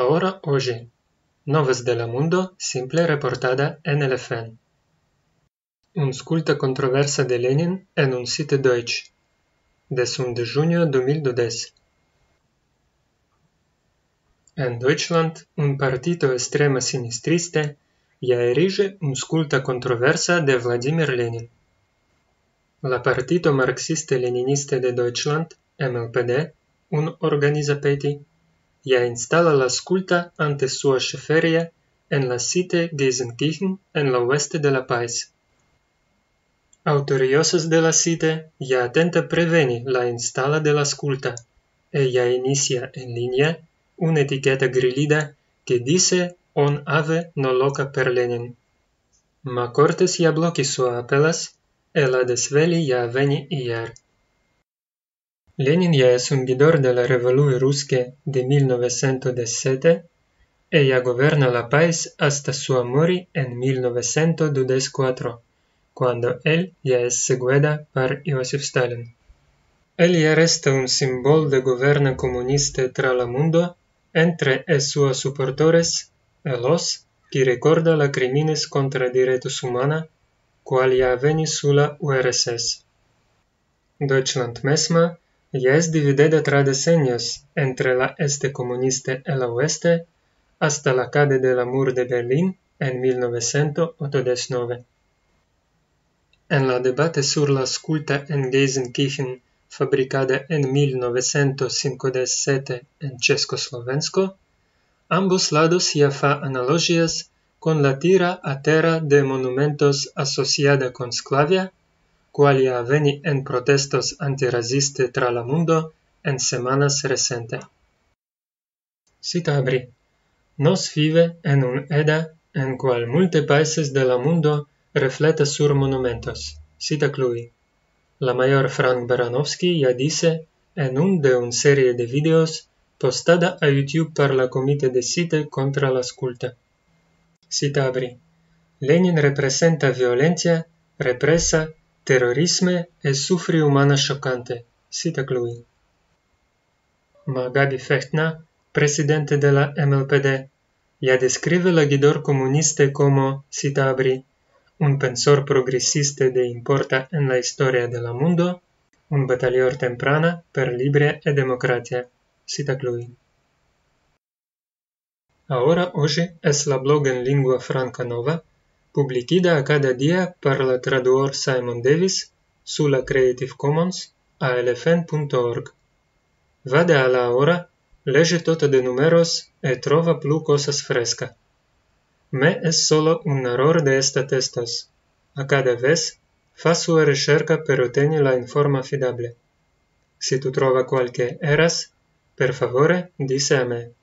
Ahora hoje. Noves de la mundo simple reportada en el FN. sculta controversa de Lenin en un site deutsch. De sunt de junio 2012. En Deutschland, un partito extrema sinistriste ia erige sculta controversa de Vladimir Lenin. La partito marxiste-leniniste de Deutschland, MLPD, un peti, ya instala la esculta ante su cheferia en la Cite Geisenkirchen en la oeste de la país. Autoriosas de la Cite ya atenta preveni la instala de la la esculta. Ella inicia en línea una etiqueta grilida que dice on ave no loca per Lenin. Ma cortes ya su apelas, la desveli ya veni yar. Lenin ya es un gidor de la revolui ruske de 1917 e ya governa la pais hasta su mori en 1924, quando el ya es segueda par Iosif Stalin. El ya resta un simbol de governa comuniste tra la mundo entre e sua suportores e los que recorda la crimines contra diretus humana qual ya veni sulla URSS. Deutschland mesma, ya es dividida tras decenios entre la este comunista y la oeste hasta la de del amor de Berlín en 1989. En la debate sur la esculta en Geisenkirchen, fabricada en 1957 en Czesko-Slovensko, ambos lados ya fa analogías con la tira a terra de monumentos asociada con Sclavia qualia veni en protestos antiraziste tra la mundo en semanas recente. Sitabri, nos vive en un eda en qual multe paises de la mundo refleta sur monumentos, sita clui. La mayor Frank Baranowski ja dice en un de un serie de videos postada a YouTube per la comite de site contra la sculta. Sitabri, Lenin representa violencia, represa Terorisme e sufri humana chocante, cita Magabi Fechtna, presidente de la MLPD, ya describe la guidor comunista como, cita Abri, un pensor progresista de importa en la historia de mundo, un batallor temprana per libre e democracia, cita Ahora hoy es la blog en lengua franca nova, cada día por la traduor Simon Davis su la Creative Commons alfn.org. Vade a la hora, lege todo tota de números e trova plu cosas fresca. Me es solo un error de estas testas. A cada vez, fa sua recerca per oteni la informa fidable. Si tu trova qualche eras, per favore, a